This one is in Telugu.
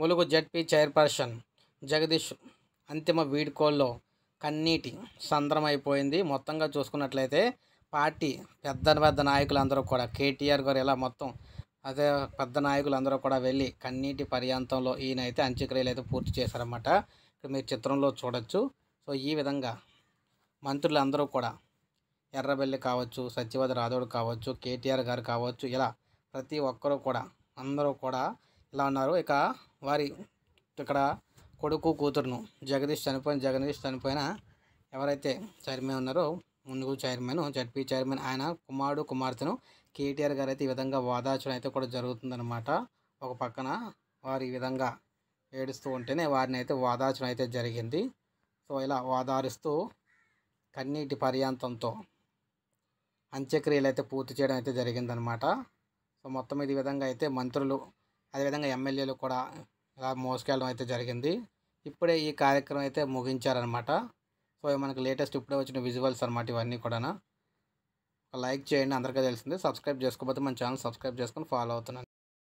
ములుగు జడ్పీ చైర్పర్సన్ జగదీష్ అంతిమ వీడ్కోల్లో కన్నీటి సంద్రమైపోయింది మొత్తంగా చూసుకున్నట్లయితే పార్టీ పెద్ద పెద్ద నాయకులందరూ కూడా కేటీఆర్ గారు ఇలా మొత్తం అదే పెద్ద నాయకులందరూ కూడా వెళ్ళి కన్నీటి పర్యాంతంలో ఈయనైతే అంత్యక్రియలు అయితే పూర్తి చేశారన్నమాట ఇక్కడ మీరు చిత్రంలో చూడొచ్చు సో ఈ విధంగా మంత్రులందరూ కూడా ఎర్రబెల్లి కావచ్చు సత్యవతి రాథోడ్ కావచ్చు కేటీఆర్ గారు కావచ్చు ఇలా ప్రతి ఒక్కరూ కూడా అందరూ కూడా ఇలా ఉన్నారు ఇక వారి ఇక్కడ కొడుకు కూతురును జగదీష్ చనిపోయిన జగదీష్ చనిపోయిన ఎవరైతే చైర్మన్ ఉన్నారో ముందుకు చైర్మన్ జడ్పీ చైర్మన్ ఆయన కుమారుడు కుమార్తెను కేటీఆర్ గారు అయితే ఈ విధంగా వాదాచడం అయితే కూడా జరుగుతుందనమాట ఒక పక్కన వారు ఈ విధంగా ఏడుస్తూ ఉంటేనే వారిని అయితే వాదార్చడం అయితే జరిగింది సో ఇలా వాదారుస్తూ కన్నీటి పర్యాంతంతో అంత్యక్రియలు అయితే పూర్తి చేయడం అయితే జరిగిందనమాట సో మొత్తం ఇది విధంగా అయితే మంత్రులు అదేవిధంగా ఎమ్మెల్యేలు కూడా ఇలా మోసుకెళ్ళడం అయితే జరిగింది ఇప్పుడే ఈ కార్యక్రమం అయితే ముగించారనమాట సో మనకి లేటెస్ట్ ఇప్పుడే వచ్చిన విజువల్స్ అనమాట ఇవన్నీ కూడా లైక్ చేయండి అందరికీ తెలిసింది సబ్స్క్రైబ్ చేసుకోకపోతే మన ఛానల్ సబ్స్క్రైబ్ చేసుకొని ఫాలో అవుతున్నాను